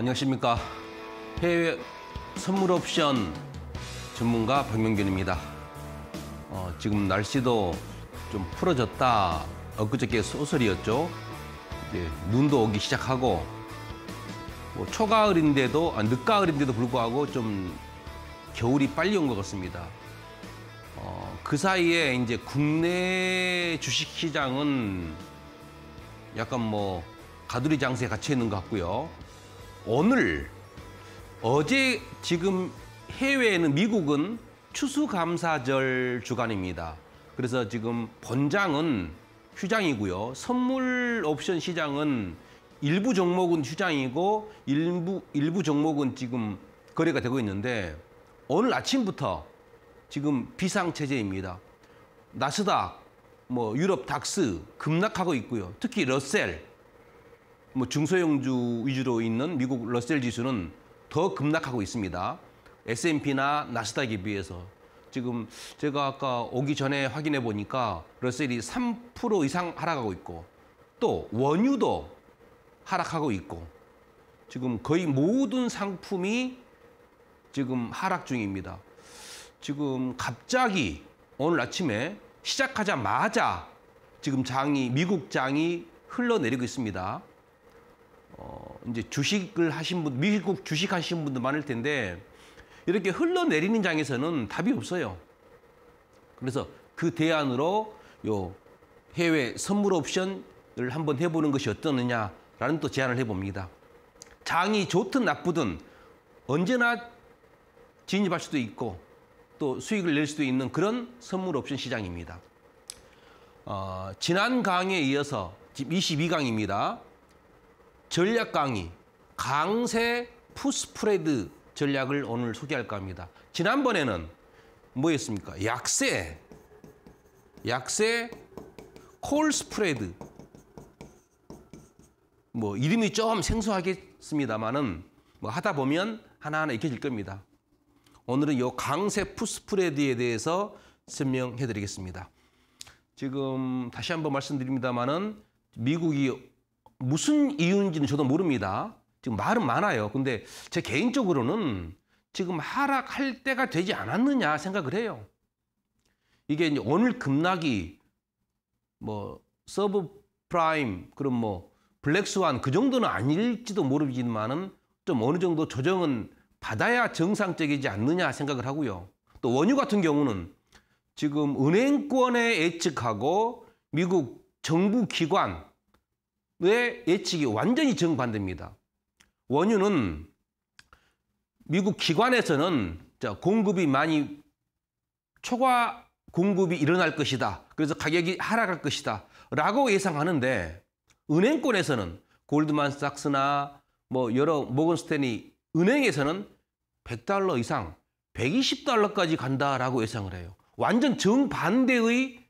안녕하십니까. 해외 선물 옵션 전문가 박명균입니다. 어, 지금 날씨도 좀 풀어졌다. 엊그저께 소설이었죠. 이제 눈도 오기 시작하고 뭐 초가을인데도 아, 늦가을인데도 불구하고 좀 겨울이 빨리 온 것 같습니다. 어, 그 사이에 이제 국내 주식시장은 약간 뭐 가두리 장세에 갇혀 있는 것 같고요. 오늘 어제 지금 해외에는 미국은 추수감사절 주간입니다. 그래서 지금 본장은 휴장이고요. 선물 옵션 시장은 일부 종목은 휴장이고 일부 일부 종목은 지금 거래가 되고 있는데 오늘 아침부터 지금 비상 체제입니다. 나스닥, 뭐 유럽 닥스 급락하고 있고요. 특히 러셀 뭐 중소형주 위주로 있는 미국 러셀 지수는 더 급락하고 있습니다. S&P나 나스닥에 비해서 지금 제가 아까 오기 전에 확인해 보니까 러셀이 3% 이상 하락하고 있고 또 원유도 하락하고 있고 지금 거의 모든 상품이 지금 하락 중입니다. 지금 갑자기 오늘 아침에 시작하자마자 지금 장이 미국 장이 흘러내리고 있습니다. 어, 이제 주식을 하신 분, 미국 주식 하신 분도 많을 텐데 이렇게 흘러내리는 장에서는 답이 없어요. 그래서 그 대안으로 요 해외 선물 옵션을 한번 해보는 것이 어떠느냐라는 또 제안을 해봅니다. 장이 좋든 나쁘든 언제나 진입할 수도 있고 또 수익을 낼 수도 있는 그런 선물 옵션 시장입니다. 어, 지난 강에 이어서 지금 22강입니다. 전략 강의 강세 푸스프레드 전략을 오늘 소개할까 합니다. 지난번에는 뭐였습니까? 약세, 약세, 콜 스프레드. 뭐 이름이 좀 생소하겠습니다만은 뭐 하다 보면 하나하나 익혀질 겁니다. 오늘은 요 강세 푸스프레드에 대해서 설명해드리겠습니다. 지금 다시 한번 말씀드립니다만은 미국이 무슨 이유인지는 저도 모릅니다. 지금 말은 많아요. 근데 제 개인적으로는 지금 하락할 때가 되지 않았느냐 생각을 해요. 이게 이제 오늘 급락이 뭐 서브 프라임 그럼 뭐 블랙스완 그 정도는 아닐지도 모르지만은 좀 어느 정도 조정은 받아야 정상적이지 않느냐 생각을 하고요. 또 원유 같은 경우는 지금 은행권에 예측하고 미국 정부 기관 의 예측이 완전히 정반대입니다. 원유는 미국 기관에서는 공급이 많이 초과 공급이 일어날 것이다. 그래서 가격이 하락할 것이다. 라고 예상하는데 은행권에서는 골드만삭스나 뭐 여러 모건스탠이 은행에서는 100달러 이상 120달러까지 간다라고 예상을 해요. 완전 정반대의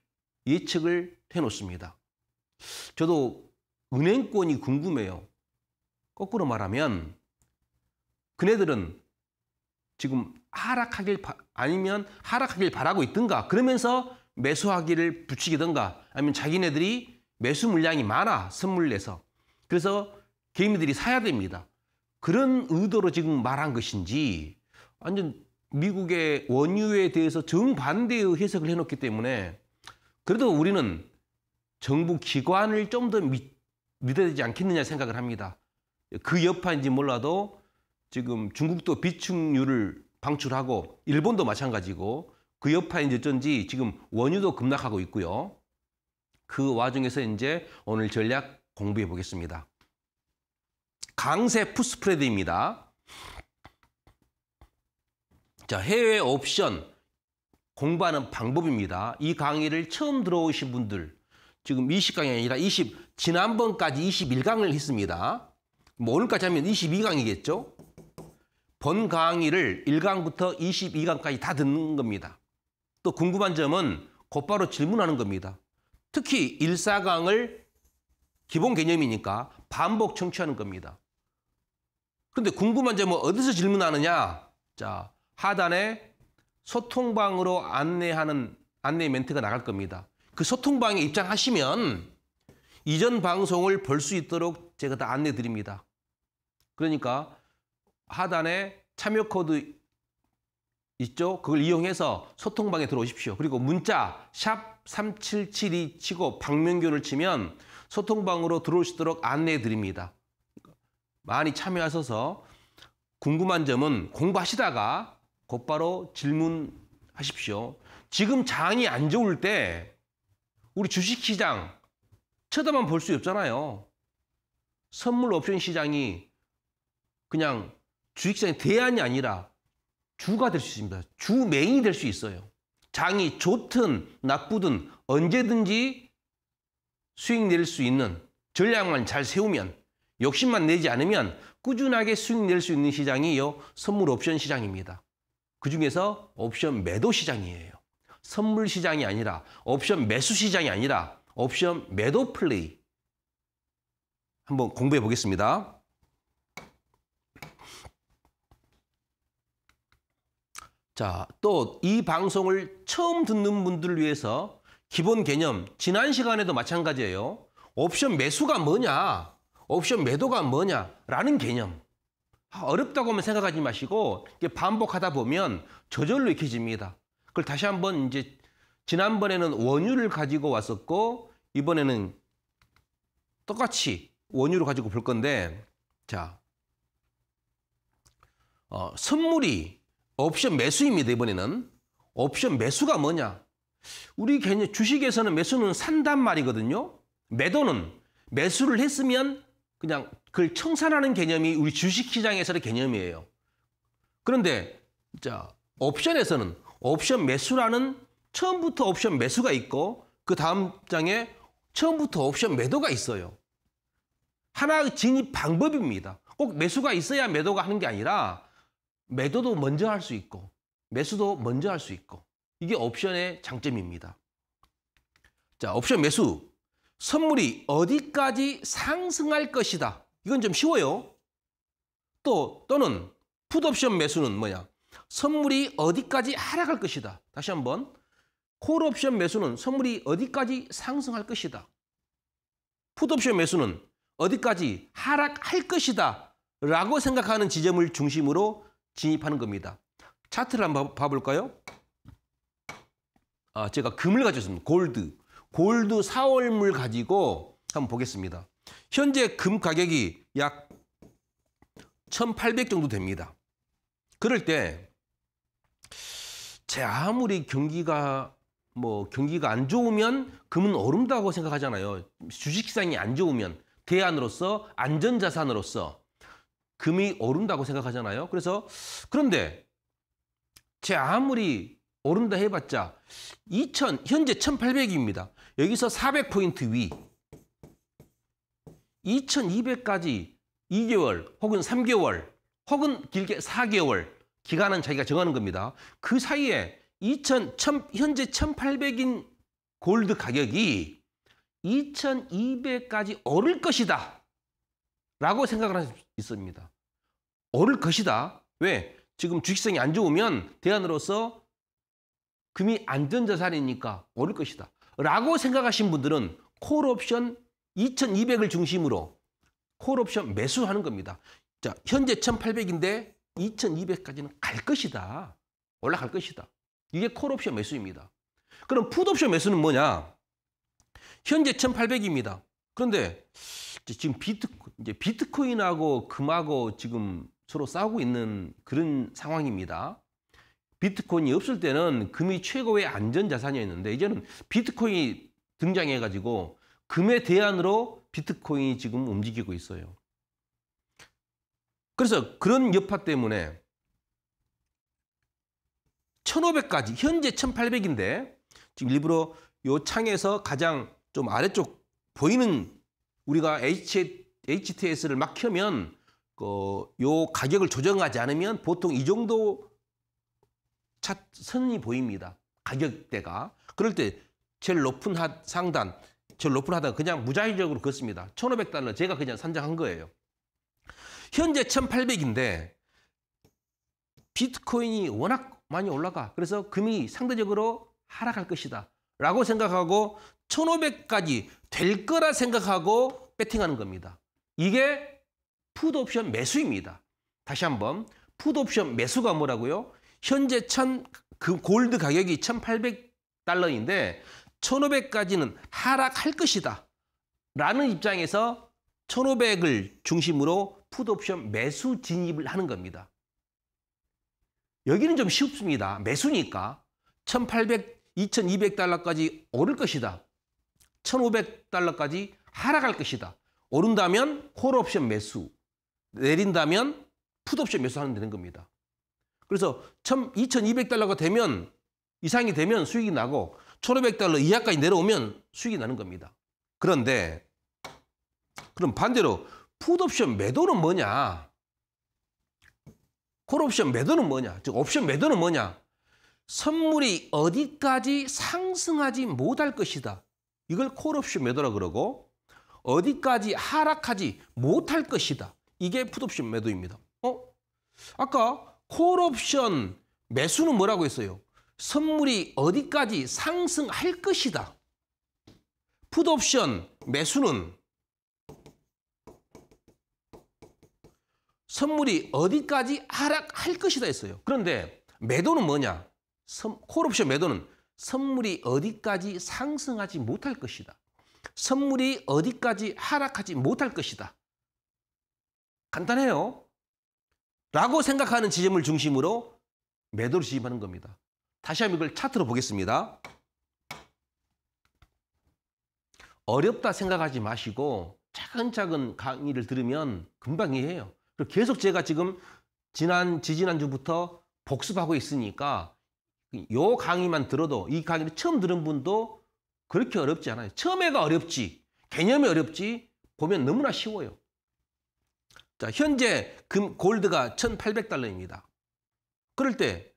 예측을 해놓습니다. 저도 은행권이 궁금해요. 거꾸로 말하면 그네들은 지금 하락하길 바, 아니면 하락하길 바라고 있든가 그러면서 매수하기를 부추기든가 아니면 자기네들이 매수 물량이 많아 선물 내서 그래서 개미들이 사야 됩니다. 그런 의도로 지금 말한 것인지 완전 미국의 원유에 대해서 정반대의 해석을 해놓기 때문에 그래도 우리는 정부 기관을 좀더 믿어야 되지 않겠느냐 생각을 합니다. 그 여파인지 몰라도 지금 중국도 비축률을 방출하고 일본도 마찬가지고 그 여파인지 어쩐지 지금 원유도 급락하고 있고요. 그 와중에서 이제 오늘 전략 공부해 보겠습니다. 강세 푸스프레드입니다. 자, 해외 옵션 공부하는 방법입니다. 이 강의를 처음 들어오신 분들, 지금 20강이 아니라 20, 지난번까지 21강을 했습니다. 뭐 오늘까지 하면 22강이겠죠? 본 강의를 1강부터 22강까지 다 듣는 겁니다. 또 궁금한 점은 곧바로 질문하는 겁니다. 특히 1, 4강을 기본 개념이니까 반복 청취하는 겁니다. 그런데 궁금한 점은 어디서 질문하느냐? 자, 하단에 소통방으로 안내하는 안내 멘트가 나갈 겁니다. 그 소통방에 입장하시면 이전 방송을 볼 수 있도록 제가 다 안내 드립니다. 그러니까 하단에 참여 코드 있죠? 그걸 이용해서 소통방에 들어오십시오. 그리고 문자 샵 3772 치고 박명균을 치면 소통방으로 들어오시도록 안내해 드립니다. 많이 참여하셔서 궁금한 점은 공부하시다가 곧바로 질문하십시오. 지금 장이 안 좋을 때 우리 주식시장 쳐다만 볼 수 없잖아요. 선물 옵션 시장이 그냥 주식시장의 대안이 아니라 주가 될 수 있습니다. 주맹이 될 수 있어요. 장이 좋든 나쁘든 언제든지 수익 낼 수 있는 전략만 잘 세우면 욕심만 내지 않으면 꾸준하게 수익 낼 수 있는 시장이요. 선물 옵션 시장입니다. 그중에서 옵션 매도 시장이에요. 선물 시장이 아니라 옵션 매수 시장이 아니라 옵션 매도 플레이 한번 공부해 보겠습니다. 자, 또 이 방송을 처음 듣는 분들을 위해서 기본 개념, 지난 시간에도 마찬가지예요. 옵션 매수가 뭐냐, 옵션 매도가 뭐냐라는 개념. 아, 어렵다고만 생각하지 마시고 반복하다 보면 저절로 익혀집니다. 그걸 다시 한번 이제 지난번에는 원유를 가지고 왔었고 이번에는 똑같이 원유를 가지고 볼 건데 자 어, 선물이 옵션 매수입니다 이번에는 옵션 매수가 뭐냐 우리 개념 주식에서는 매수는 산단 말이거든요 매도는 매수를 했으면 그냥 그걸 청산하는 개념이 우리 주식시장에서의 개념이에요 그런데 자 옵션에서는 옵션 매수라는 처음부터 옵션 매수가 있고 그 다음 장에 처음부터 옵션 매도가 있어요. 하나의 진입 방법입니다. 꼭 매수가 있어야 매도가 하는 게 아니라 매도도 먼저 할 수 있고 매수도 먼저 할 수 있고 이게 옵션의 장점입니다. 자, 옵션 매수. 선물이 어디까지 상승할 것이다. 이건 좀 쉬워요. 또 또는 풋옵션 매수는 뭐냐? 선물이 어디까지 하락할 것이다. 다시 한번 콜옵션 매수는 선물이 어디까지 상승할 것이다. 풋옵션 매수는 어디까지 하락할 것이다 라고 생각하는 지점을 중심으로 진입하는 겁니다. 차트를 한번 봐볼까요? 아, 제가 금을 가졌습니다 골드. 골드 4월물 가지고 한번 보겠습니다. 현재 금 가격이 약 1,800 정도 됩니다. 그럴 때 제 아무리 경기가 뭐 경기가 안 좋으면 금은 어름다고 생각하잖아요. 주식시장이 안 좋으면 대안으로서 안전자산으로서 금이 오른다고 생각하잖아요. 그래서 그런데 제 아무리 오른다 해봤자 2000 현재 1800입니다. 여기서 400포인트 위 2200까지 2개월 혹은 3개월 혹은 길게 4개월 기간은 자기가 정하는 겁니다. 그 사이에 2000, 천, 현재 1800인 골드 가격이 2200까지 오를 것이다. 라고 생각을 할 수 있습니다. 오를 것이다. 왜? 지금 주식성이 안 좋으면 대안으로서 금이 안전자산이니까 오를 것이다. 라고 생각하신 분들은 콜옵션 2200을 중심으로 콜옵션 매수하는 겁니다. 자, 현재 1800인데 2200까지는 갈 것이다. 올라갈 것이다. 이게 콜옵션 매수입니다. 그럼 풋옵션 매수는 뭐냐? 현재 1,800입니다. 그런데 지금 비트, 이제 비트코인하고 금하고 지금 서로 싸우고 있는 그런 상황입니다. 비트코인이 없을 때는 금이 최고의 안전자산이었는데 이제는 비트코인이 등장해가지고 금의 대안으로 비트코인이 지금 움직이고 있어요. 그래서 그런 여파 때문에 1500까지 현재 1800인데 지금 일부러 요 창에서 가장 좀 아래쪽 보이는 우리가 H, t s 를막 켜면 그요 가격을 조정하지 않으면 보통 이 정도 차, 선이 보입니다. 가격대가. 그럴 때 제일 높은 하, 상단, 제일 높은 하단 그냥 무자의적으로 긋습니다. 1,500달러 제가 그냥 산정한 거예요. 현재 1,800인데 비트코인이 워낙 많이 올라가. 그래서 금이 상대적으로 하락할 것이다. 라고 생각하고 1500까지 될 거라 생각하고 배팅하는 겁니다. 이게 푸드옵션 매수입니다. 다시 한번 푸드옵션 매수가 뭐라고요? 현재 천, 그 골드 가격이 1800달러인데 1500까지는 하락할 것이다. 라는 입장에서 1500을 중심으로 푸드옵션 매수 진입을 하는 겁니다. 여기는 좀 쉽습니다. 매수니까 1800, 2200달러까지 오를 것이다. 1500달러까지 하락할 것이다. 오른다면 콜옵션 매수, 내린다면 푸드옵션 매수하면 되는 겁니다. 그래서 2200달러가 되면 이상이 되면 수익이 나고 1500달러 이하까지 내려오면 수익이 나는 겁니다. 그런데 그럼 반대로 푸드옵션 매도는 뭐냐? 콜옵션 매도는 뭐냐? 즉 옵션 매도는 뭐냐? 선물이 어디까지 상승하지 못할 것이다. 이걸 콜옵션 매도라 그러고 어디까지 하락하지 못할 것이다. 이게 푸드 옵션 매도입니다. 어? 아까 콜옵션 매수는 뭐라고 했어요? 선물이 어디까지 상승할 것이다. 푸드 옵션 매수는 선물이 어디까지 하락할 것이다 했어요. 그런데 매도는 뭐냐? 콜옵션 매도는 선물이 어디까지 상승하지 못할 것이다. 선물이 어디까지 하락하지 못할 것이다. 간단해요. 라고 생각하는 지점을 중심으로 매도를 지입하는 겁니다. 다시 한번 이걸 차트로 보겠습니다. 어렵다 생각하지 마시고 차근차근 강의를 들으면 금방 이해해요. 계속 제가 지금 지난 지지난주부터 복습하고 있으니까 요 강의만 들어도 이 강의를 처음 들은 분도 그렇게 어렵지 않아요. 처음에가 어렵지 개념이 어렵지 보면 너무나 쉬워요. 자 현재 금 골드가 1,800달러입니다. 그럴 때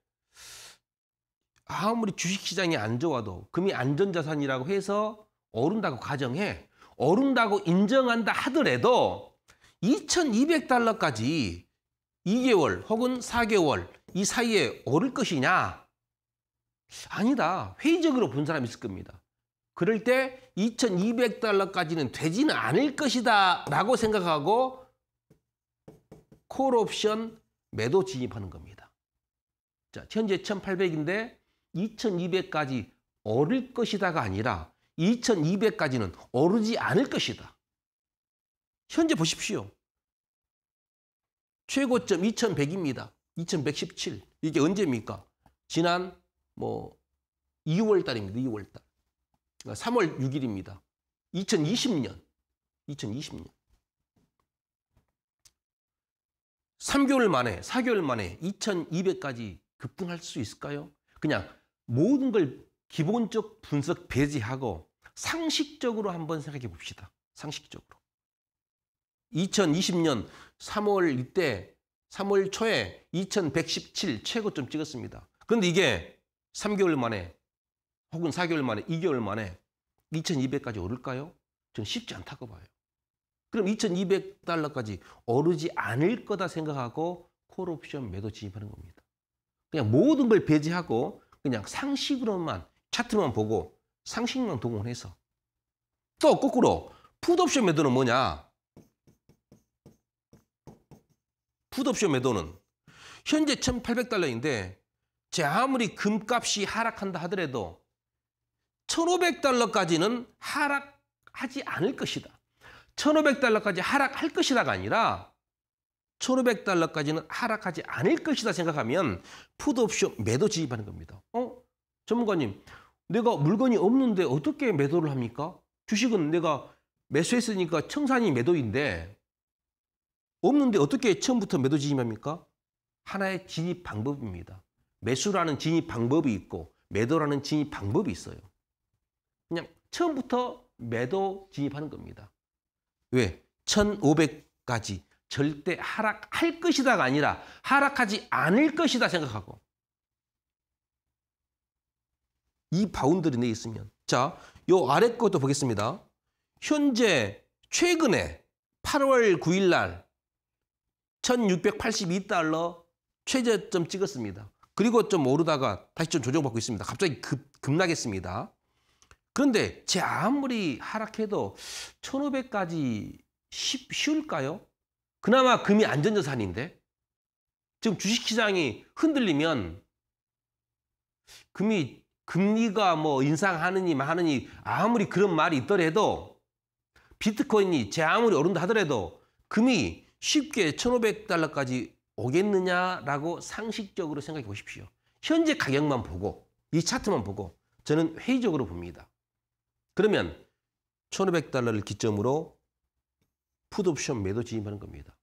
아무리 주식시장이 안 좋아도 금이 안전자산이라고 해서 오른다고 가정해 오른다고 인정한다 하더라도 2,200달러까지 2개월 혹은 4개월 이 사이에 오를 것이냐? 아니다. 회의적으로 본 사람이 있을 겁니다. 그럴 때 2,200달러까지는 되지는 않을 것이다 라고 생각하고 콜옵션 매도 진입하는 겁니다. 자, 현재 1,800인데 2,200까지 오를 것이다가 아니라 2,200까지는 오르지 않을 것이다. 현재 보십시오. 최고점 2100입니다. 2117. 이게 언제입니까? 지난 뭐 2월 달입니다. 2월 달. 3월 6일입니다. 2020년. 2020년. 3개월 만에, 4개월 만에 2200까지 급등할 수 있을까요? 그냥 모든 걸 기본적 분석 배제하고 상식적으로 한번 생각해 봅시다. 상식적으로. 2020년 3월 이때 3월 초에 2117 최고점 찍었습니다. 그런데 이게 3개월 만에 혹은 4개월 만에 2개월 만에 2200까지 오를까요? 저는 쉽지 않다고 봐요. 그럼 2200달러까지 오르지 않을 거다 생각하고 콜옵션 매도 진입하는 겁니다. 그냥 모든 걸 배제하고 그냥 상식으로만 차트만 보고 상식만 동원해서 또 거꾸로 푸드옵션 매도는 뭐냐? 푸드옵션 매도는 현재 1,800달러인데 제 아무리 금값이 하락한다 하더라도 1,500달러까지는 하락하지 않을 것이다. 1,500달러까지 하락할 것이다가 아니라 1,500달러까지는 하락하지 않을 것이다 생각하면 푸드옵션 매도 지입하는 겁니다. 어? 전문가님, 내가 물건이 없는데 어떻게 매도를 합니까? 주식은 내가 매수했으니까 청산이 매도인데 없는데 어떻게 처음부터 매도 지입합니까 하나의 진입 방법입니다. 매수라는 진입 방법이 있고 매도라는 진입 방법이 있어요. 그냥 처음부터 매도 진입하는 겁니다. 왜? 1500까지 절대 하락할 것이다가 아니라 하락하지 않을 것이다 생각하고 이바운드리 내에 있으면 자, 요 아래 것도 보겠습니다. 현재 최근에 8월 9일 날 1682달러 최저점 찍었습니다. 그리고 좀 오르다가 다시 좀 조정받고 있습니다. 갑자기 급, 급락했습니다. 그런데 제 아무리 하락해도 1500까지 쉬울까요? 그나마 금이 안전자산인데 지금 주식시장이 흔들리면 금이 금리가 뭐 인상하느니 마느니 아무리 그런 말이 있더라도 비트코인이 제 아무리 오른다 하더라도 금이 쉽게 1,500달러까지 오겠느냐라고 상식적으로 생각해 보십시오. 현재 가격만 보고 이 차트만 보고 저는 회의적으로 봅니다. 그러면 1,500달러를 기점으로 푸드옵션 매도 진입하는 겁니다.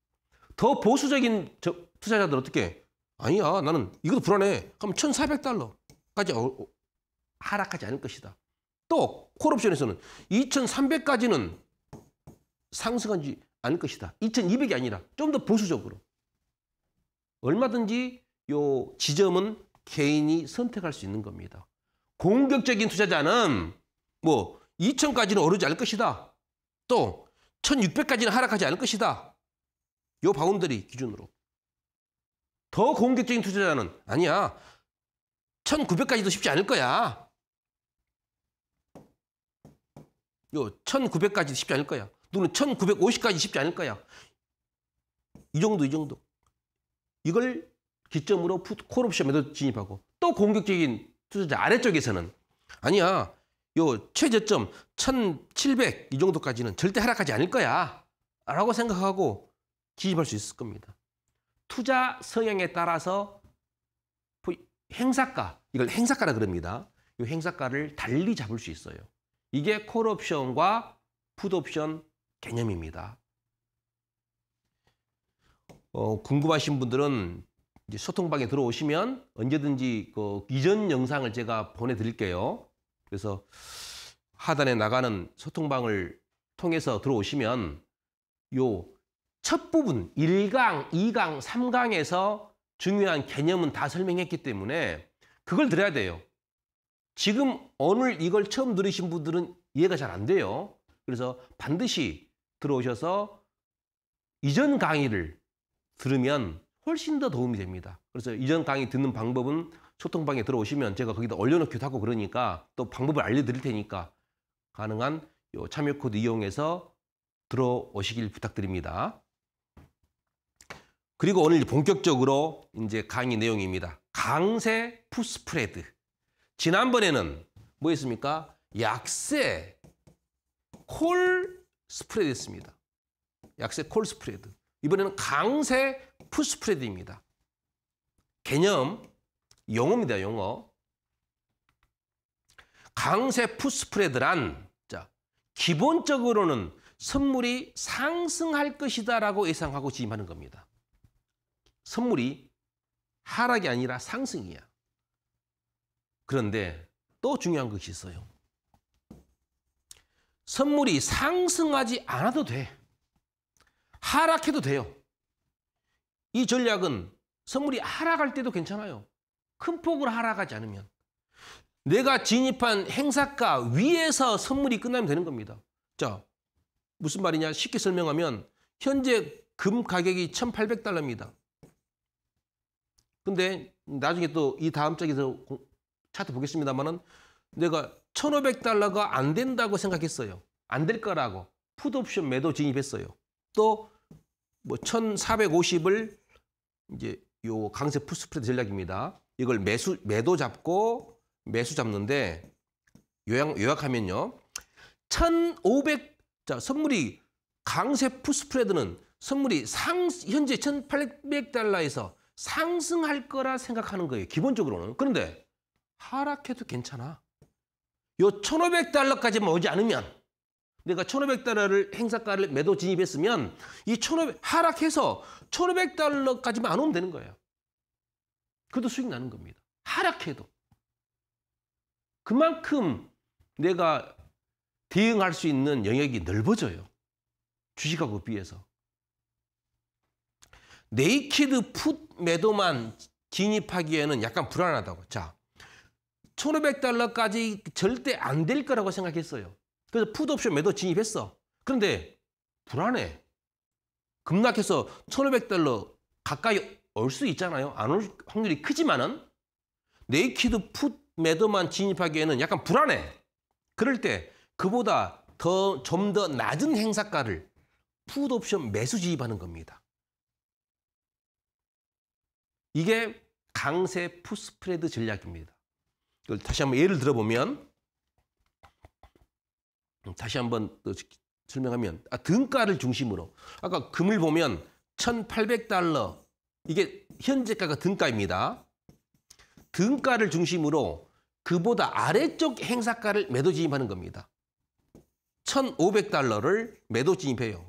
더 보수적인 투자자들 어떻게 아니야 나는 이것도 불안해. 그럼 1,400달러까지 어, 어, 하락하지 않을 것이다. 또 콜옵션에서는 2,300까지는 상승한 지 않을 것이다. 2200이 아니라 좀 더 보수적으로. 얼마든지 이 지점은 개인이 선택할 수 있는 겁니다. 공격적인 투자자는 뭐 2000까지는 오르지 않을 것이다. 또 1600까지는 하락하지 않을 것이다. 이 바운더리 기준으로. 더 공격적인 투자자는 아니야. 1900까지도 쉽지 않을 거야. 요 1900까지도 쉽지 않을 거야. 누구는 1950까지 쉽지 않을 거야. 이 정도, 이 정도. 이걸 기점으로 콜옵션에도 진입하고 또 공격적인 투자자 아래쪽에서는 아니야. 요 최저점 1700 이 정도까지는 절대 하락하지 않을 거야. 라고 생각하고 기입할수 있을 겁니다. 투자 성향에 따라서 행사가, 이걸 행사가라 그럽니다. 이 행사가를 달리 잡을 수 있어요. 이게 콜옵션과 푸드옵션 개념입니다. 어, 궁금하신 분들은 소통방에 들어오시면 언제든지 그 이전 영상을 제가 보내드릴게요. 그래서 하단에 나가는 소통방을 통해서 들어오시면 요 첫 부분 1강, 2강, 3강에서 중요한 개념은 다 설명했기 때문에 그걸 들어야 돼요. 지금 오늘 이걸 처음 들으신 분들은 이해가 잘 안 돼요. 그래서 반드시 들어오셔서 이전 강의를 들으면 훨씬 더 도움이 됩니다. 그래서 이전 강의 듣는 방법은 소통방에 들어오시면 제가 거기다 올려놓기도 하고 그러니까 또 방법을 알려드릴 테니까 가능한 요 참여 코드 이용해서 들어오시길 부탁드립니다. 그리고 오늘 본격적으로 이제 강의 내용입니다. 강세 푸스프레드. 지난번에는 뭐했습니까 약세, 콜 스프레드였습니다. 약세 콜 스프레드. 이번에는 강세 푸 스프레드입니다. 개념 용어입니다. 용어. 강세 푸 스프레드란 자, 기본적으로는 선물이 상승할 것이다라고 예상하고 지임하는 겁니다. 선물이 하락이 아니라 상승이야. 그런데 또 중요한 것이 있어요. 선물이 상승하지 않아도 돼. 하락해도 돼요. 이 전략은 선물이 하락할 때도 괜찮아요. 큰 폭으로 하락하지 않으면. 내가 진입한 행사가 위에서 선물이 끝나면 되는 겁니다. 자, 무슨 말이냐? 쉽게 설명하면 현재 금 가격이 1,800달러입니다. 근데 나중에 또 이 다음 장에서 차트 보겠습니다만은 내가 1,500달러가 안 된다고 생각했어요. 안 될 거라고. 푸드옵션 매도 진입했어요. 또 뭐 1,450을 이제 요 강세 풀스프레드 전략입니다. 이걸 매수 매도 잡고 매수 잡는데 요약 요약하면요. 1,500 자, 선물이 강세 풀스프레드는 선물이 상 현재 1,800달러에서 상승할 거라 생각하는 거예요. 기본적으로는. 그런데 하락해도 괜찮아. 요 1,500달러까지만 오지 않으면 내가 1,500달러를 행사가를 매도 진입했으면 이 1,500 하락해서 1,500달러까지만 안 오면 되는 거예요. 그래도 수익 나는 겁니다. 하락해도. 그만큼 내가 대응할 수 있는 영역이 넓어져요. 주식하고 비해서. 네이키드 풋 매도만 진입하기에는 약간 불안하다고. 자, 1500달러까지 절대 안 될 거라고 생각했어요. 그래서 푸드옵션 매도 진입했어. 그런데 불안해. 급락해서 1500달러 가까이 올 수 있잖아요. 안 올 확률이 크지만은 네이키드 푸 매도만 진입하기에는 약간 불안해. 그럴 때 그보다 더 좀 더 낮은 행사가를 푸드옵션 매수 진입하는 겁니다. 이게 강세 푸스프레드 전략입니다. 이걸 다시 한번 예를 들어보면 다시 한번 또 설명하면 아, 등가를 중심으로 아까 금을 보면 1,800달러 이게 현재가가 등가입니다. 등가를 중심으로 그보다 아래쪽 행사가를 매도 진입하는 겁니다. 1,500달러를 매도 진입해요.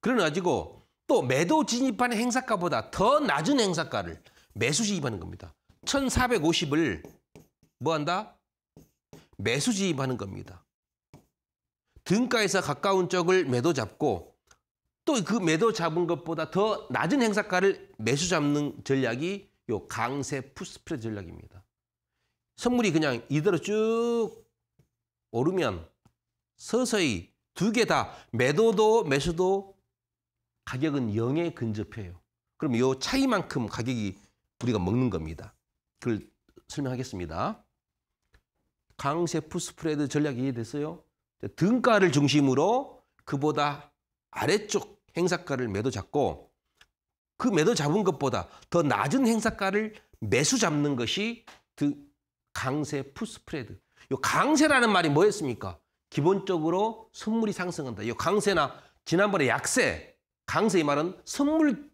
그래 가지고 또 매도 진입하는 행사가보다 더 낮은 행사가를 매수 진입하는 겁니다. 1450을 뭐 한다? 매수 지입하는 겁니다. 등가에서 가까운 쪽을 매도 잡고 또 그 매도 잡은 것보다 더 낮은 행사가를 매수 잡는 전략이 요 강세 푸스프레드 전략입니다. 선물이 그냥 이대로 쭉 오르면 서서히 두 개 다 매도도 매수도 가격은 0에 근접해요. 그럼 이 차이만큼 가격이 우리가 먹는 겁니다. 그걸 설명하겠습니다. 강세프 스프레드 전략이 해됐어요 등가를 중심으로 그보다 아래쪽 행사가를 매도 잡고 그 매도 잡은 것보다 더 낮은 행사가를 매수 잡는 것이 강세 푸스프레드. 요 강세라는 말이 뭐였습니까? 기본적으로 선물이 상승한다. 요 강세나 지난번에 약세, 강세 이 말은 선물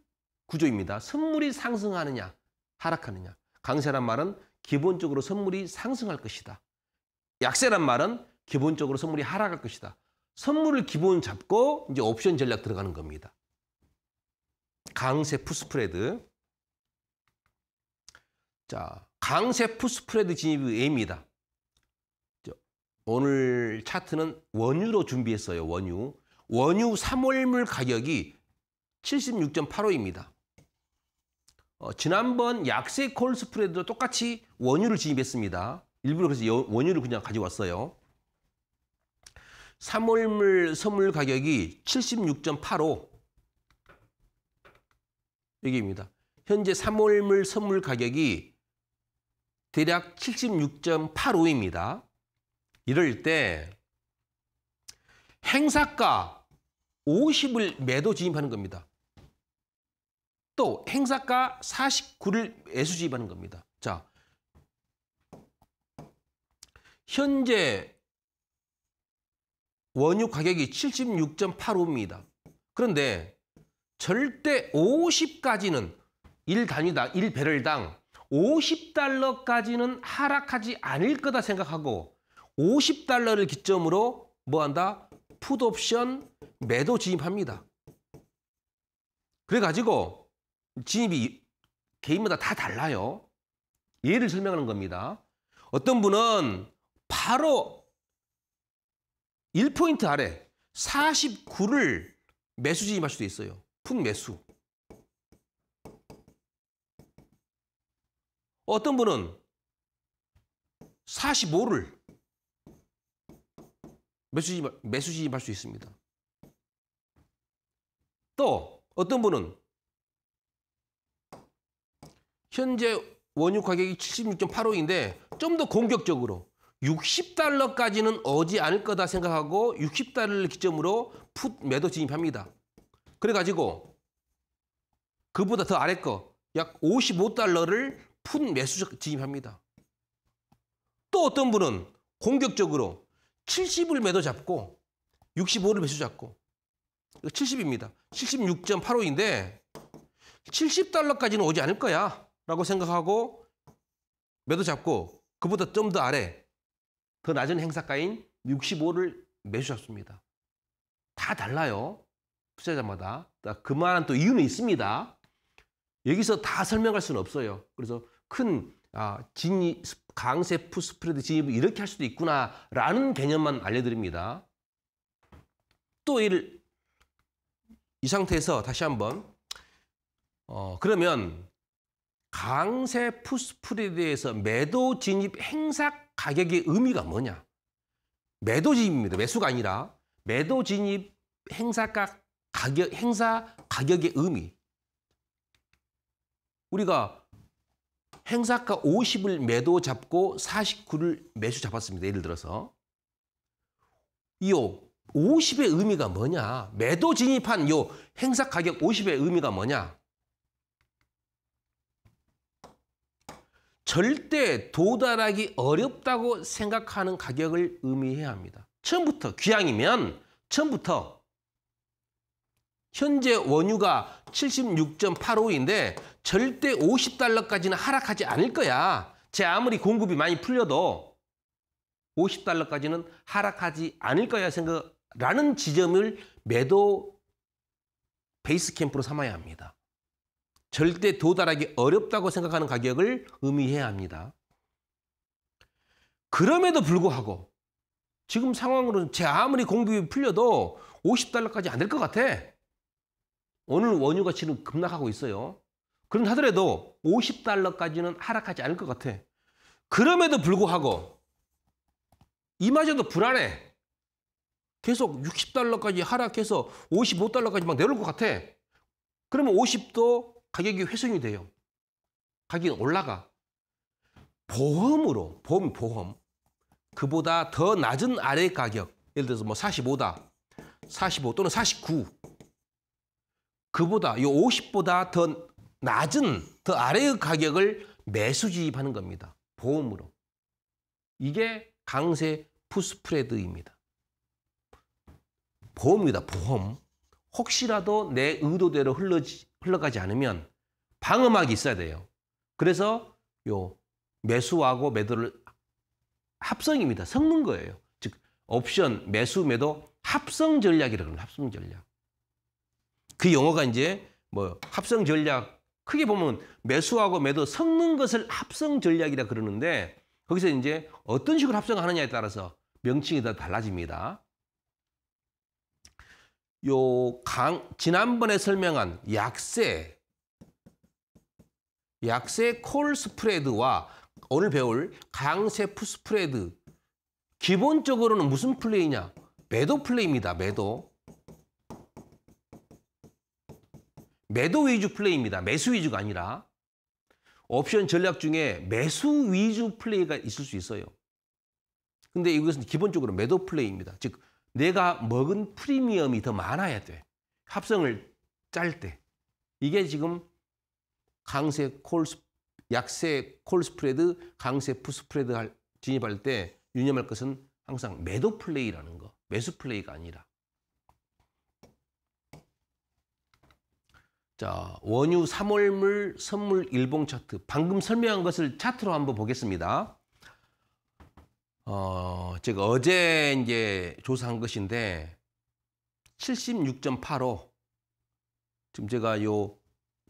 구조입니다. 선물이 상승하느냐, 하락하느냐. 강세란 말은 기본적으로 선물이 상승할 것이다. 약세란 말은 기본적으로 선물이 하락할 것이다. 선물을 기본 잡고 이제 옵션 전략 들어가는 겁니다. 강세 푸스프레드. 자, 강세 푸스프레드 진입이 A입니다. 오늘 차트는 원유로 준비했어요. 원유. 원유 3월물 가격이 76.85입니다. 어, 지난번 약세 콜 스프레드도 똑같이 원유를 진입했습니다. 일부러 그래서 원유를 그냥 가져왔어요. 3월물 선물 가격이 76.85 여기입니다. 현재 3월물 선물 가격이 대략 76.85입니다. 이럴 때 행사가 50을 매도 진입하는 겁니다. 또 행사가 49를 애수집하는 겁니다. 자, 현재 원유 가격이 76.85입니다. 그런데 절대 50까지는 1단위다, 1배럴당 50달러까지는 하락하지 않을 거다 생각하고 50달러를 기점으로 뭐한다? 푸드옵션 매도 진입합니다. 그래가지고 진입이 개인마다 다 달라요. 예를 설명하는 겁니다. 어떤 분은 바로 1포인트 아래 49를 매수 진입할 수도 있어요. 푼 매수. 어떤 분은 45를 매수 진입, 매수 진입할 수 있습니다. 또 어떤 분은 현재 원유 가격이 76.85인데 좀 더 공격적으로 60달러까지는 오지 않을 거다 생각하고 60달러를 기점으로 풋 매도 진입합니다. 그래가지고 그보다 더 아래 거 약 55달러를 풋 매수 진입합니다. 또 어떤 분은 공격적으로 70을 매도 잡고 65를 매수 잡고 70입니다. 76.85인데 70달러까지는 오지 않을 거야. 라고 생각하고 매도 잡고 그보다 좀 더 아래 더 낮은 행사가인 65를 매수 셨습니다다 달라요. 투자자마다. 그만한 또 이유는 있습니다. 여기서 다 설명할 수는 없어요. 그래서 큰 아, 진입, 강세 푸 스프레드 진입을 이렇게 할 수도 있구나라는 개념만 알려드립니다. 또 이를 이 상태에서 다시 한번 어, 그러면 강세 푸스풀에 대해서 매도 진입 행사 가격의 의미가 뭐냐? 매도 진입입니다. 매수가 아니라 매도 진입 행사가 가격 행사 가격의 의미. 우리가 행사가 50을 매도 잡고 49를 매수 잡았습니다. 예를 들어서 이요 50의 의미가 뭐냐? 매도 진입한 요 행사 가격 50의 의미가 뭐냐? 절대 도달하기 어렵다고 생각하는 가격을 의미해야 합니다. 처음부터 귀향이면 처음부터 현재 원유가 76.85인데 절대 50달러까지는 하락하지 않을 거야. 제 아무리 공급이 많이 풀려도 50달러까지는 하락하지 않을 거야 생각라는 지점을 매도 베이스 캠프로 삼아야 합니다. 절대 도달하기 어렵다고 생각하는 가격을 의미해야 합니다. 그럼에도 불구하고 지금 상황으로는 제 아무리 공급이 풀려도 50달러까지 안 될 것 같아. 오늘 원유 가치는 급락하고 있어요. 그런 하더라도 50달러까지는 하락하지 않을 것 같아. 그럼에도 불구하고 이마저도 불안해. 계속 60달러까지 하락해서 55달러까지 막 내려올 것 같아. 그러면 50도 가격이 훼손이 돼요. 가격이 올라가. 보험으로, 보험, 보험. 그보다 더 낮은 아래 가격, 예를 들어서 뭐 45다, 45 또는 49. 그보다, 요 50보다 더 낮은, 더 아래의 가격을 매수 지입하는 겁니다. 보험으로. 이게 강세 푸스프레드입니다. 보험이다, 보험. 혹시라도 내 의도대로 흘러, 흘러가지 않으면 방어막이 있어야 돼요. 그래서 요 매수하고 매도를 합성입니다. 섞는 거예요. 즉 옵션, 매수, 매도 합성 전략이라고 합니다. 합성 전략. 그 용어가 이제 뭐 합성 전략 크게 보면 매수하고 매도 섞는 것을 합성 전략이라 그러는데 거기서 이제 어떤 식으로 합성하느냐에 따라서 명칭이 더 달라집니다. 요 강, 지난번에 설명한 약세, 약세 콜 스프레드와 오늘 배울 강세 푸 스프레드. 기본적으로는 무슨 플레이냐? 매도 플레이입니다. 매도. 매도 위주 플레이입니다. 매수 위주가 아니라. 옵션 전략 중에 매수 위주 플레이가 있을 수 있어요. 근데 이것은 기본적으로 매도 플레이입니다. 즉 내가 먹은 프리미엄이 더 많아야 돼. 합성을 짤 때. 이게 지금 강세 콜스, 약세 콜스프레드, 강세 푸스프레드 진입할 때 유념할 것은 항상 매도 플레이라는 거. 매수 플레이가 아니라. 자, 원유 3월물 선물 일봉 차트. 방금 설명한 것을 차트로 한번 보겠습니다. 어, 제가 어제 이제 조사한 것인데 76.85 지금 제가 요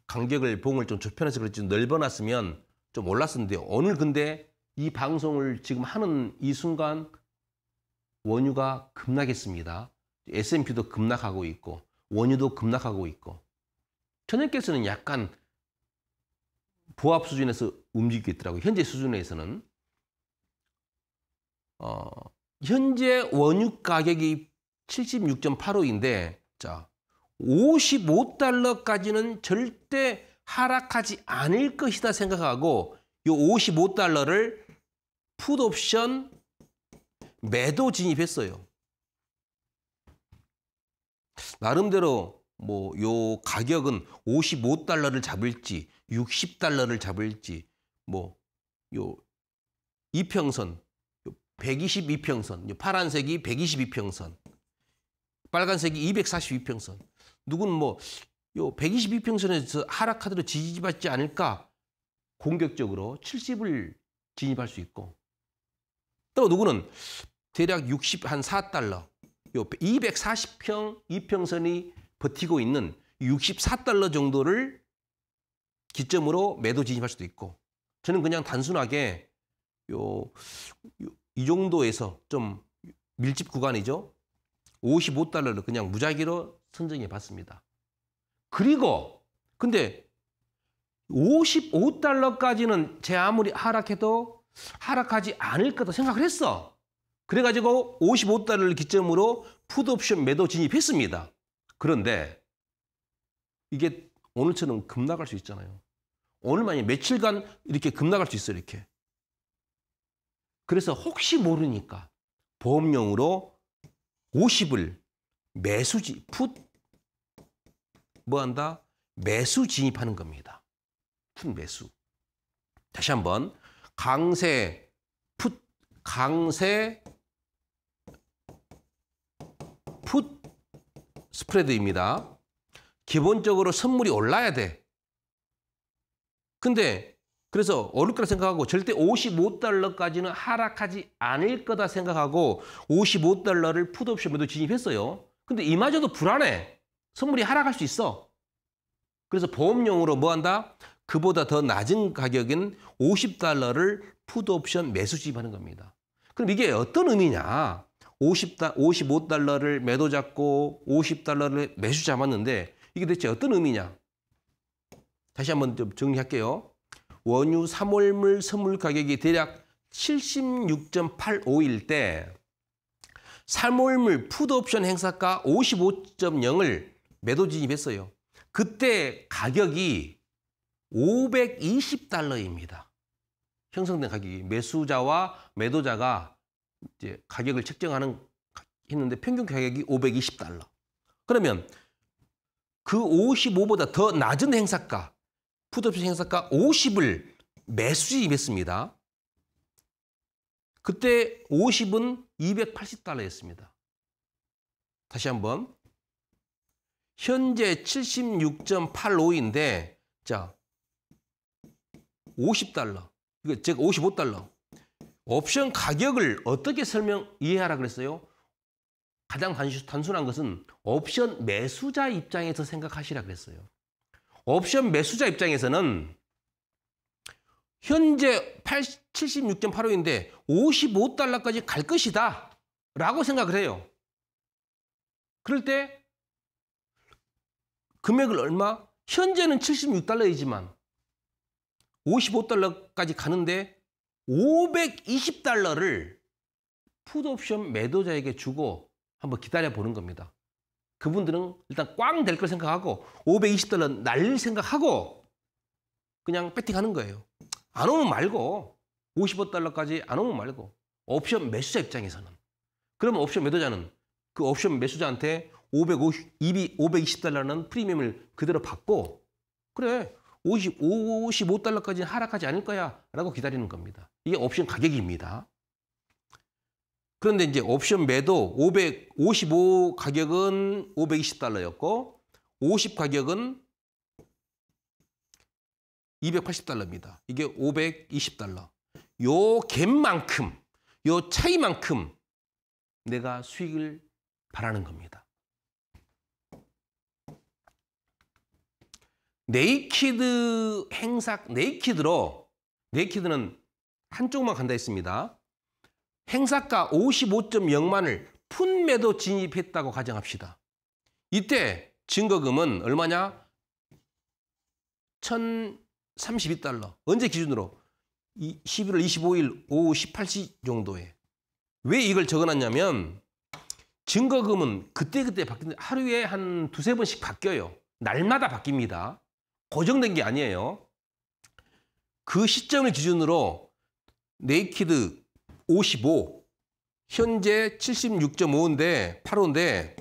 간격을 봉을 좀 좁혀놔서 그렇지 넓어놨으면 좀 올랐었는데요. 오늘 근데 이 방송을 지금 하는 이 순간 원유가 급락했습니다. S&P도 급락하고 있고 원유도 급락하고 있고 천연가스는 약간 보합 수준에서 움직이고 있더라고요. 현재 수준에서는 어, 현재 원유 가격이 76.85인데 자 55달러까지는 절대 하락하지 않을 것이다 생각하고 이 55달러를 풋옵션 매도 진입했어요. 나름대로 뭐요 가격은 55달러를 잡을지 60달러를 잡을지 뭐요 이평선 122평선, 파란색이 122평선, 빨간색이 242평선. 누군 뭐, 요 122평선에서 하락하더라도 지지받지 않을까 공격적으로 70을 진입할 수 있고 또 누구는 대략 60, 한 4달러, 요 240평, 2평선이 버티고 있는 64달러 정도를 기점으로 매도 진입할 수도 있고 저는 그냥 단순하게 요, 요이 정도에서 좀 밀집 구간이죠. 55달러를 그냥 무작위로 선정해 봤습니다. 그리고 근데 55달러까지는 제 아무리 하락해도 하락하지 않을 거다 생각을 했어. 그래가지고 55달러를 기점으로 푸드옵션 매도 진입했습니다. 그런데 이게 오늘처럼 급락할 수 있잖아요. 오늘만이 며칠간 이렇게 급락할 수 있어요. 이렇게. 그래서 혹시 모르니까 보험용으로 50을 매수지 풋 뭐한다? 매수 진입하는 겁니다. 풋 매수. 다시 한번 강세 풋 강세 풋 스프레드입니다. 기본적으로 선물이 올라야 돼. 근데 그래서 오를 거라 생각하고 절대 55달러까지는 하락하지 않을 거다 생각하고 55달러를 푸드옵션에도 진입했어요. 근데 이마저도 불안해. 선물이 하락할 수 있어. 그래서 보험용으로 뭐 한다? 그보다 더 낮은 가격인 50달러를 푸드옵션 매수 진입하는 겁니다. 그럼 이게 어떤 의미냐? 50다, 55달러를 매도 잡고 50달러를 매수 잡았는데 이게 대체 어떤 의미냐? 다시 한번 좀 정리할게요. 원유 3월물 선물 가격이 대략 76.85일 때 3월물 푸드옵션 행사가 55.0을 매도 진입했어요. 그때 가격이 520달러입니다. 형성된 가격이 매수자와 매도자가 이제 가격을 책정하는 했는데 평균 가격이 520달러. 그러면 그 55보다 더 낮은 행사가 푸드옵션 행사가 50을 매수에 임했습니다. 그때 50은 280달러였습니다. 다시 한번 현재 76.85인데 자 50달러 이거 즉 55달러 옵션 가격을 어떻게 설명 이해하라 그랬어요? 가장 단순한 것은 옵션 매수자 입장에서 생각하시라 그랬어요. 옵션 매수자 입장에서는 현재 76.85인데 55달러까지 갈 것이다 라고 생각을 해요. 그럴 때 금액을 얼마? 현재는 76달러이지만 55달러까지 가는데 520달러를 푸드옵션 매도자에게 주고 한번 기다려 보는 겁니다. 그분들은 일단 꽝 될 걸 생각하고 520달러 날릴 생각하고 그냥 배팅하는 거예요. 안 오면 말고 55달러까지 안 오면 말고 옵션 매수자 입장에서는 그러면 옵션 매도자는 그 옵션 매수자한테 550, 520달러는 라 프리미엄을 그대로 받고 그래 50, 55달러까지 하락하지 않을 거야 라고 기다리는 겁니다. 이게 옵션 가격입니다. 그런데 이제 옵션 매도 555 가격은 520달러였고 50 가격은 280달러입니다. 이게 520달러. 요 갭만큼, 요 차이만큼 내가 수익을 바라는 겁니다. 네이키드 행사, 네이키드로, 네이키드는 한쪽만 간다 했습니다. 행사가 55.0만을 푼매도 진입했다고 가정합시다. 이때 증거금은 얼마냐? 1032달러. 언제 기준으로? 11월 25일 오후 18시 정도에. 왜 이걸 적어놨냐면 증거금은 그때그때 바뀌는 하루에 한 두세 번씩 바뀌어요. 날마다 바뀝니다. 고정된 게 아니에요. 그 시점을 기준으로 네이키드 55, 현재 76.5인데 8호인데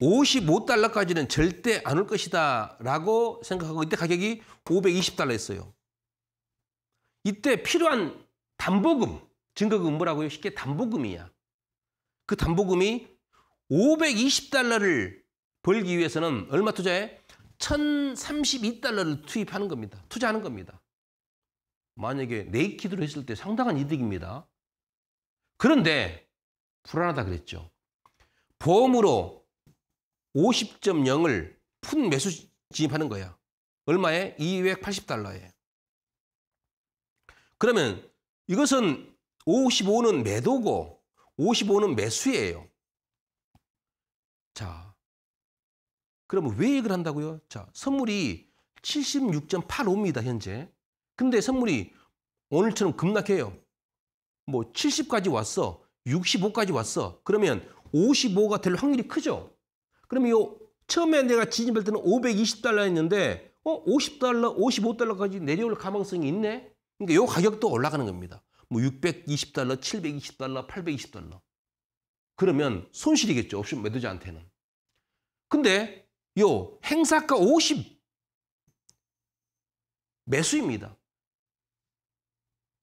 55달러까지는 절대 안 올 것이다 라고 생각하고 이때 가격이 520달러였어요. 이때 필요한 담보금, 증거금 뭐라고요? 쉽게 담보금이야. 그 담보금이 520달러를 벌기 위해서는 얼마 투자해? 1032달러를 투입하는 겁니다. 투자하는 겁니다. 만약에 네이키드로 했을 때 상당한 이득입니다. 그런데 불안하다 그랬죠. 보험으로 50.0을 푼 매수 진입하는 거야. 얼마에? 280달러에. 그러면 이것은 55는 매도고 55는 매수예요. 자, 그러면 왜 이걸 한다고요? 자, 선물이 76.85입니다, 현재. 근데 선물이 오늘처럼 급락해요. 뭐 70까지 왔어. 65까지 왔어. 그러면 55가 될 확률이 크죠. 그럼 이 처음에 내가 진입할 때는 520달러 했는데 어 50달러, 55달러까지 내려올 가능성이 있네. 그러니까 이 가격도 올라가는 겁니다. 뭐 620달러, 720달러, 820달러. 그러면 손실이겠죠. 옵션 매도자한테는. 근데 요 행사가 50 매수입니다.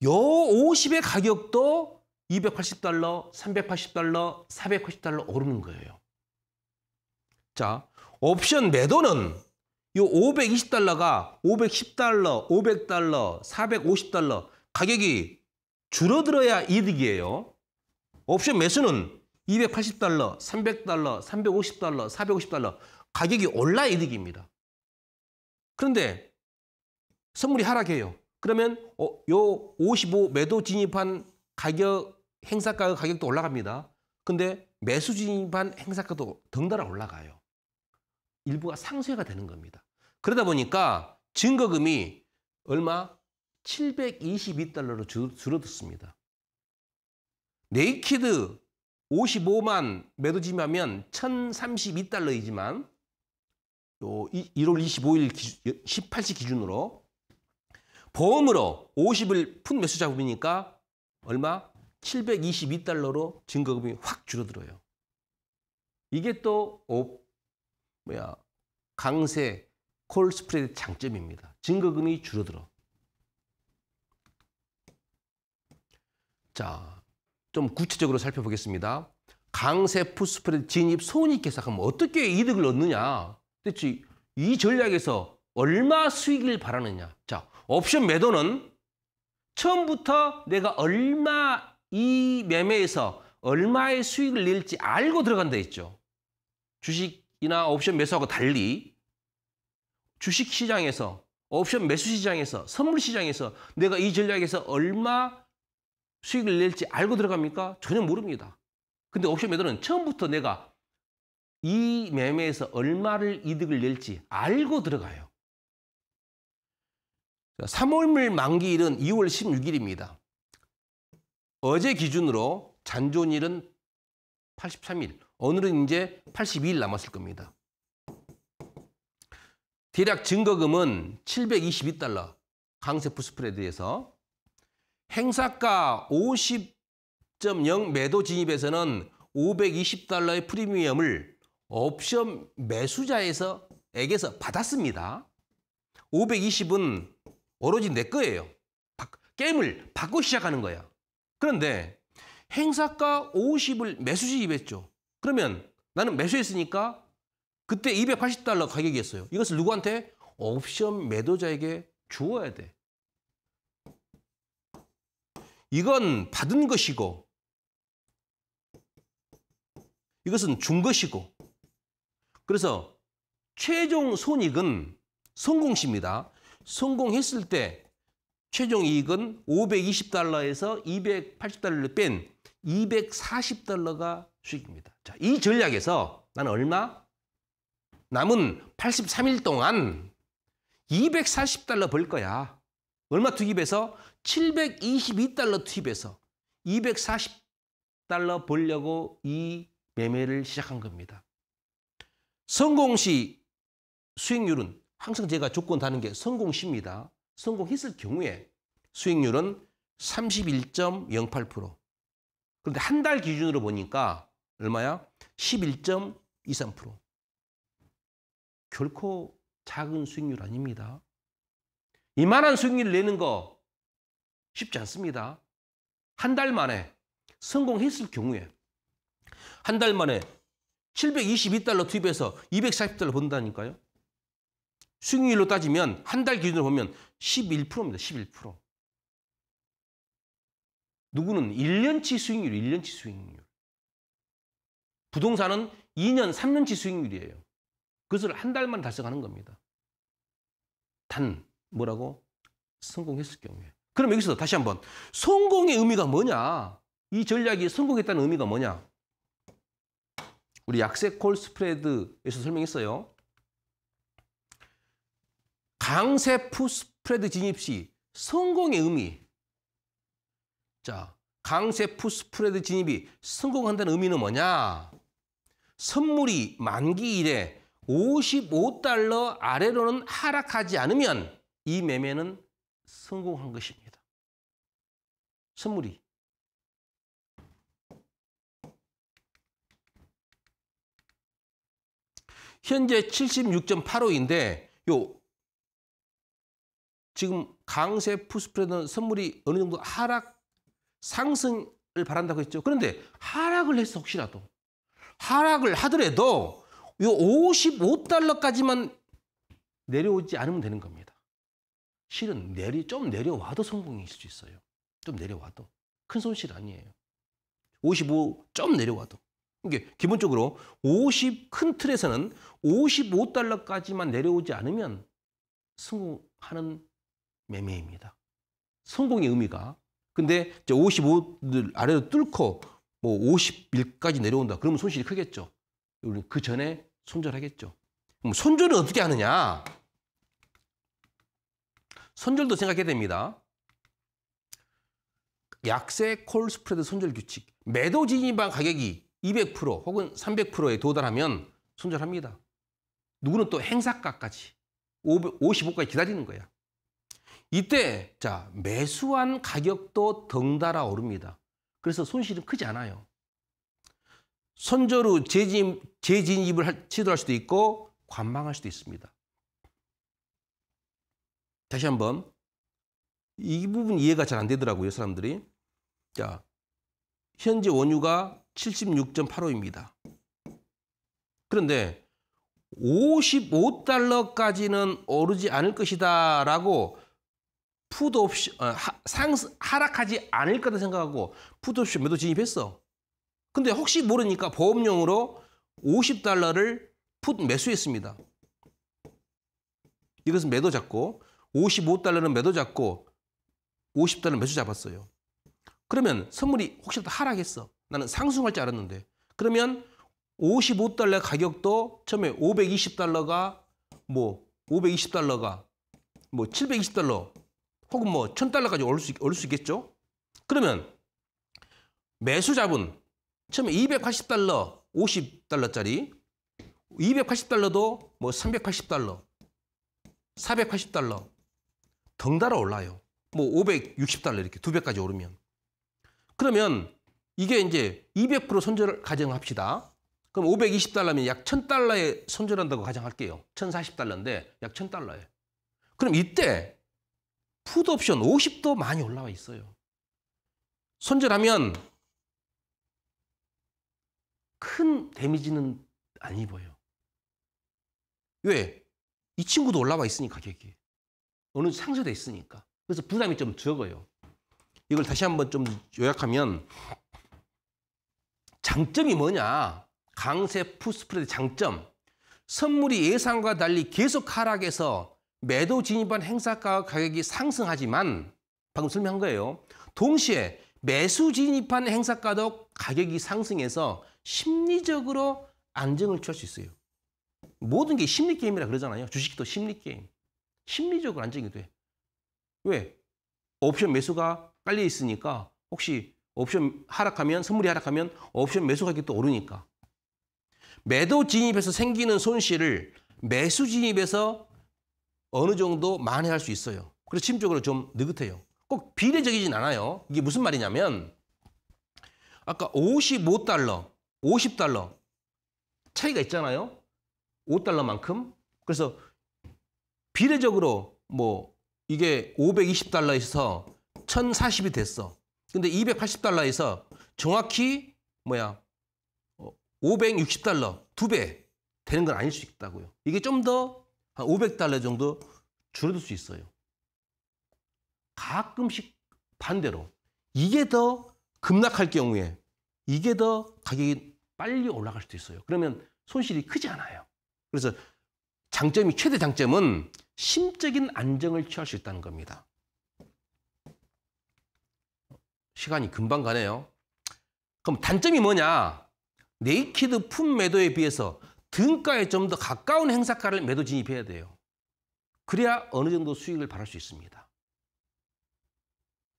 요 50의 가격도 280달러, 380달러, 480달러 오르는 거예요. 자, 옵션 매도는 요 520달러가 510달러, 500달러, 450달러 가격이 줄어들어야 이득이에요. 옵션 매수는 280달러, 300달러, 350달러, 450달러 가격이 올라 이득입니다. 그런데 선물이 하락해요. 그러면 어, 요55 매도 진입한 가격 행사가 가격도 올라갑니다. 근데 매수 진입한 행사가도 덩달아 올라가요. 일부가 상쇄가 되는 겁니다. 그러다 보니까 증거금이 얼마? 722달러로 줄어들었습니다. 네이키드 55만 매도 진입하면 1032달러이지만 요 1월 25일 기 18시 기준으로 보험으로 50을 푼 매수 자금이니까 얼마? 722달러로 증거금이 확 줄어들어요. 이게 또 오, 뭐야 강세 콜 스프레드 장점입니다. 증거금이 줄어들어. 자, 좀 구체적으로 살펴보겠습니다. 강세 푸스프레드 진입 손익계사 하면 어떻게 이득을 얻느냐? 대체 이 전략에서 얼마 수익을 바라느냐? 자, 옵션 매도는 처음부터 내가 얼마 이 매매에서 얼마의 수익을 낼지 알고 들어간다 했죠. 주식이나 옵션 매수하고 달리 주식 시장에서 옵션 매수 시장에서 선물 시장에서 내가 이 전략에서 얼마 수익을 낼지 알고 들어갑니까? 전혀 모릅니다. 근데 옵션 매도는 처음부터 내가 이 매매에서 얼마를 이득을 낼지 알고 들어가요. 3월 물 만기일은 2월 16일입니다. 어제 기준으로 잔존일은 83일, 오늘은 이제 82일 남았을 겁니다. 대략 증거금은 722달러, 강세프 스프레드에서 행사가 50.0 매도 진입에서는 520달러의 프리미엄을 옵션 매수자에서 에게서 받았습니다. 520은 오로지 내 거예요. 게임을 받고 시작하는 거야. 그런데 행사가 50을 매수시 입했죠. 그러면 나는 매수했으니까 그때 280달러 가격이었어요. 이것을 누구한테? 옵션 매도자에게 주어야 돼. 이건 받은 것이고 이것은 준 것이고 그래서 최종 손익은 성공시입니다. 성공했을 때 최종 이익은 520달러에서 280달러를 뺀 240달러가 수익입니다. 자, 이 전략에서 나는 얼마? 남은 83일 동안 240달러 벌 거야. 얼마 투입해서? 722달러 투입해서 240달러 벌려고 이 매매를 시작한 겁니다. 성공 시 수익률은 항상 제가 조건 다는 게 성공시입니다. 성공했을 경우에 수익률은 31.08%. 그런데 한 달 기준으로 보니까 얼마야? 11.23%. 결코 작은 수익률 아닙니다. 이만한 수익률 내는 거 쉽지 않습니다. 한 달 만에 성공했을 경우에 한 달 만에 722달러 투입해서 240달러 번다니까요. 수익률로 따지면 한 달 기준으로 보면 11%입니다. 11%. 누구는 1년치 수익률, 1년치 수익률. 부동산은 2년, 3년치 수익률이에요. 그것을 한 달만 달성하는 겁니다. 단, 뭐라고? 성공했을 경우에. 그럼 여기서 다시 한번 성공의 의미가 뭐냐? 이 전략이 성공했다는 의미가 뭐냐? 우리 약세 콜 스프레드에서 설명했어요. 강세프 스프레드 진입 시 성공의 의미. 자, 강세프 스프레드 진입이 성공한다는 의미는 뭐냐? 선물이 만기 일에 55달러 아래로는 하락하지 않으면 이 매매는 성공한 것입니다. 선물이. 현재 76.85인데 요 지금 강세 푸스프레드 선물이 어느 정도 하락 상승을 바란다고 했죠. 그런데 하락을 해서 혹시라도 하락을 하더라도 이 55달러까지만 내려오지 않으면 되는 겁니다. 실은 내리 좀 내려와도 성공일 수 있어요. 좀 내려와도 큰 손실 아니에요. 55 좀 내려와도 이게 기본적으로 50 큰 틀에서는 55달러까지만 내려오지 않으면 승부하는 매매입니다. 성공의 의미가. 근데 이제 55들 아래로 뚫고 뭐 51까지 내려온다. 그러면 손실이 크겠죠. 우리는 그 전에 손절하겠죠. 그럼 손절은 어떻게 하느냐? 손절도 생각해야 됩니다. 약세 콜 스프레드 손절 규칙. 매도 진입한 가격이 200% 혹은 300%에 도달하면 손절합니다. 누구는 또 행사가까지 55까지 기다리는 거야. 이때 자 매수한 가격도 덩달아 오릅니다. 그래서 손실은 크지 않아요. 손절후 재진, 재진입을 할, 시도할 수도 있고 관망할 수도 있습니다. 다시 한번 이 부분 이해가 잘 안 되더라고요 사람들이. 자 현재 원유가 76.85입니다. 그런데 55달러까지는 오르지 않을 것이다 라고 푸드 옵션 어, 상 하락하지 않을 거다 생각하고 푸드 옵션 매도 진입했어. 근데 혹시 모르니까 보험용으로 50달러를 푸드 매수했습니다. 이것은 매도 잡고 55달러는 매도 잡고 50달러 매수 잡았어요. 그러면 선물이 혹시라도 하락했어. 나는 상승할 줄 알았는데. 그러면 55달러 가격도 처음에 520달러가 뭐 520달러가 뭐 720달러 혹은 뭐 천달러까지 올 수 올 수 있겠죠. 그러면 매수 자분 처음에 280달러, 50달러짜리 280달러도 뭐 380달러, 480달러 덩달아 올라요. 뭐 560달러 이렇게 두 배까지 오르면 그러면 이게 이제 200% 손절 가정합시다. 그럼 520달러면 약 1000달러에 손절한다고 가정할게요. 1040달러인데 약 1000달러에. 그럼 이때 푸드 옵션 50도 많이 올라와 있어요. 손절하면 큰 데미지는 안 입어요. 왜? 이 친구도 올라와 있으니 까 가격이. 어느 정도 상쇄돼 있으니까. 그래서 부담이 좀 적어요. 이걸 다시 한번 좀 요약하면 장점이 뭐냐? 강세 푸스프레드 장점. 선물이 예상과 달리 계속 하락해서 매도 진입한 행사가 가격이 상승하지만 방금 설명한 거예요. 동시에 매수 진입한 행사가도 가격이 상승해서 심리적으로 안정을 취할 수 있어요. 모든 게 심리 게임이라 그러잖아요. 주식도 심리 게임. 심리적으로 안정이 돼. 왜? 옵션 매수가 깔려 있으니까 혹시 옵션 하락하면 선물이 하락하면 옵션 매수 가격이 또 오르니까 매도 진입에서 생기는 손실을 매수 진입에서 어느 정도 만회할 수 있어요. 그래서 심적으로 좀 느긋해요. 꼭 비례적이진 않아요. 이게 무슨 말이냐면 아까 55달러, 50달러 차이가 있잖아요. 5달러만큼. 그래서 비례적으로 뭐 이게 520달러에서 1040이 됐어. 근데 280달러에서 정확히 뭐야 560달러 어, 두배 되는 건 아닐 수 있다고요. 이게 좀더 한 500달러 정도 줄어들 수 있어요. 가끔씩 반대로 이게 더 급락할 경우에 이게 더 가격이 빨리 올라갈 수도 있어요. 그러면 손실이 크지 않아요. 그래서 장점이 최대 장점은 심적인 안정을 취할 수 있다는 겁니다. 시간이 금방 가네요. 그럼 단점이 뭐냐? 네이키드 품 매도에 비해서 등가에 좀 더 가까운 행사가를 매도 진입해야 돼요. 그래야 어느 정도 수익을 바랄 수 있습니다.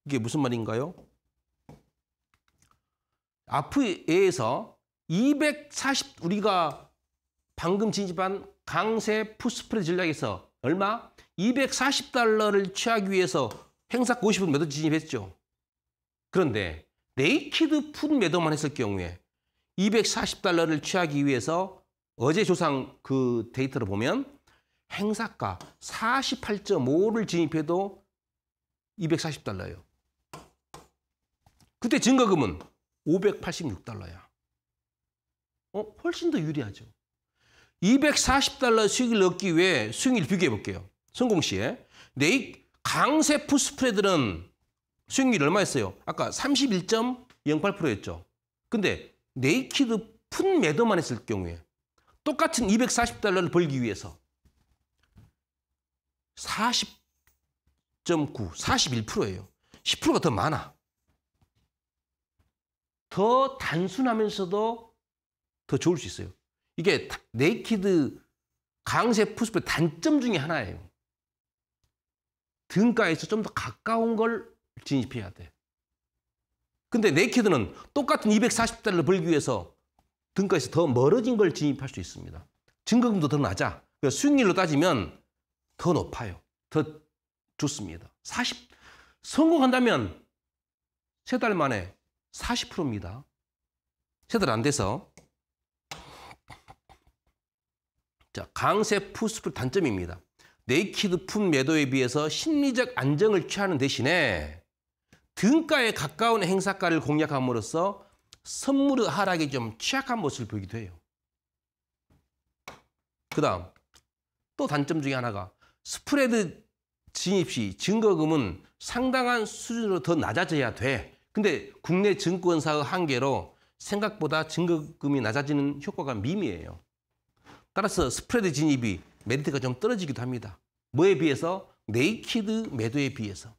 이게 무슨 말인가요? 아프에에서 240 우리가 방금 진입한 강세 푸스프레 전략에서 얼마? 240달러를 취하기 위해서 행사 50분 매도 진입했죠. 그런데 네이키드 푸드 매도만 했을 경우에 240달러를 취하기 위해서 어제 조상 그 데이터를 보면 행사가 48.5를 진입해도 240달러예요. 그때 증가금은 586달러야. 어, 훨씬 더 유리하죠. 240달러 수익을 얻기 위해 수익률 비교해 볼게요. 성공 시에 네익 강세 푸스프레드는 수익률 얼마였어요? 아까 31.08%였죠. 근데 네이키드 푼 매도만 했을 경우에 똑같은 240달러를 벌기 위해서 40.9, 41%예요. 10%가 더 많아. 더 단순하면서도 더 좋을 수 있어요. 이게 네이키드 강세 푸스프 단점 중에 하나예요. 등가에서 좀 더 가까운 걸 진입해야 돼. 근데 네이키드는 똑같은 240달러를 벌기 위해서 등가에서 더 멀어진 걸 진입할 수 있습니다. 증거금도 더 낮아. 그러니까 수익률로 따지면 더 높아요. 더 좋습니다. 40 성공한다면 세 달 만에 40%입니다. 세 달 안 돼서 자 강세 푸스풀 단점입니다. 네이키드 품 매도에 비해서 심리적 안정을 취하는 대신에 등가에 가까운 행사가를 공략함으로써 선물의 하락에좀 취약한 모습을 보이기도 해요. 그 다음 또 단점 중에 하나가 스프레드 진입 시 증거금은 상당한 수준으로 더 낮아져야 돼. 근데 국내 증권사의 한계로 생각보다 증거금이 낮아지는 효과가 미미해요. 따라서 스프레드 진입이 메리트가 좀 떨어지기도 합니다. 뭐에 비해서? 네이키드 매도에 비해서.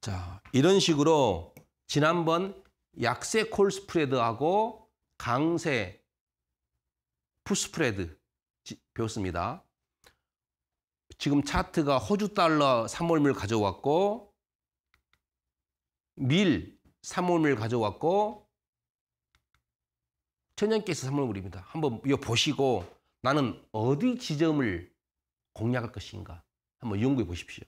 자, 이런 식으로 지난번 약세 콜 스프레드하고 강세 푸 스프레드 배웠습니다. 지금 차트가 호주 달러 3월밀 가져왔고 밀 3월밀 가져왔고 천연가스 3월밀입니다. 한번 이거 보시고 나는 어디 지점을 공략할 것인가 한번 연구해 보십시오.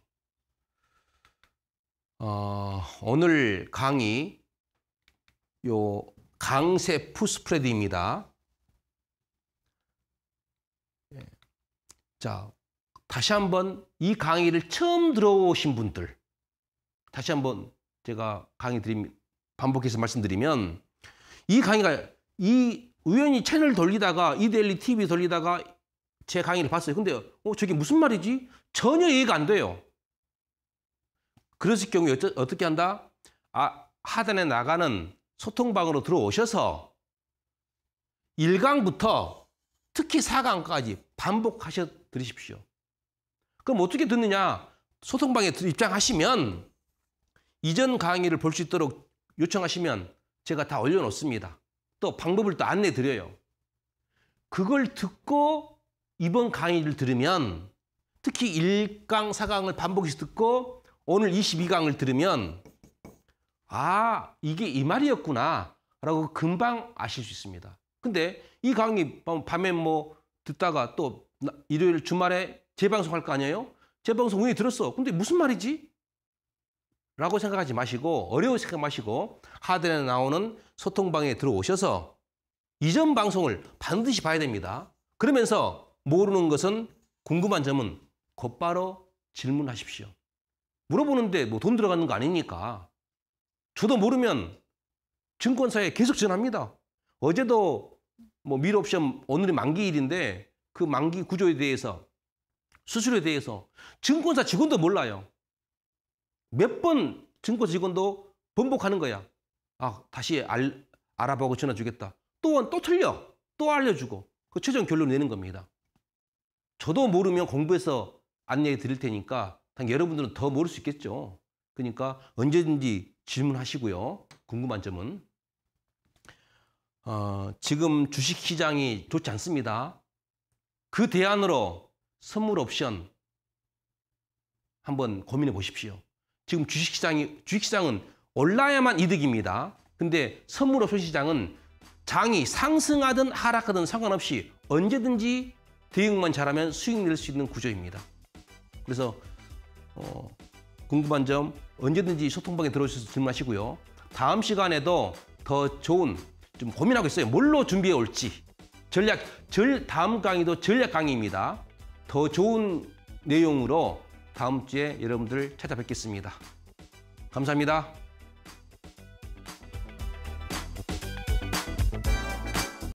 어, 오늘 강의 요 강세 푸스프레드입니다. 예. 자, 다시 한번 이 강의를 처음 들어오신 분들 다시 한번 제가 강의 드림 반복해서 말씀드리면 이 강의가 이 우연히 채널 돌리다가 이데일리 TV 돌리다가 제 강의를 봤어요. 근데 어 저게 무슨 말이지? 전혀 이해가 안 돼요. 그러실 경우에 어떻게 한다? 아, 하단에 나가는 소통방으로 들어오셔서 1강부터 특히 4강까지 반복하셔 들으십시오. 그럼 어떻게 듣느냐? 소통방에 입장하시면 이전 강의를 볼 수 있도록 요청하시면 제가 다 올려놓습니다. 또 방법을 또 안내 드려요. 그걸 듣고 이번 강의를 들으면 특히 1강, 4강을 반복해서 듣고 오늘 22강을 들으면 아 이게 이 말이었구나 라고 금방 아실 수 있습니다. 근데 이 강의 밤에 뭐 듣다가 또 일요일 주말에 재방송할 거 아니에요? 재방송 운이 들었어. 근데 무슨 말이지? 라고 생각하지 마시고 어려워 생각 마시고 하드에 나오는 소통방에 들어오셔서 이전 방송을 반드시 봐야 됩니다. 그러면서 모르는 것은 궁금한 점은 곧바로 질문하십시오. 물어보는데 뭐 돈 들어가는 거 아니니까. 저도 모르면 증권사에 계속 전합니다. 어제도 뭐 밀옵션 오늘이 만기일인데 그 만기 구조에 대해서 수수료에 대해서 증권사 직원도 몰라요. 몇 번 증권사 직원도 번복하는 거야. 아 다시 알, 아보고 전화 주겠다. 또또 또 틀려. 또 알려주고 그 최종 결론 내는 겁니다. 저도 모르면 공부해서 안내해 드릴 테니까 여러분들은 더 모를 수 있겠죠. 그러니까 언제든지 질문하시고요. 궁금한 점은 어, 지금 주식 시장이 좋지 않습니다. 그 대안으로 선물 옵션 한번 고민해 보십시오. 지금 주식 시장이 주식 시장은 올라야만 이득입니다. 근데 선물 옵션 시장은 장이 상승하든 하락하든 상관없이 언제든지 대응만 잘하면 수익 낼 수 있는 구조입니다. 그래서 어, 궁금한 점 언제든지 소통방에 들어오셔서 질문하시고요. 다음 시간에도 더 좋은 좀 고민하고 있어요. 뭘로 준비해 올지 전략 절 다음 강의도 전략 강의입니다. 더 좋은 내용으로 다음 주에 여러분들 찾아뵙겠습니다. 감사합니다.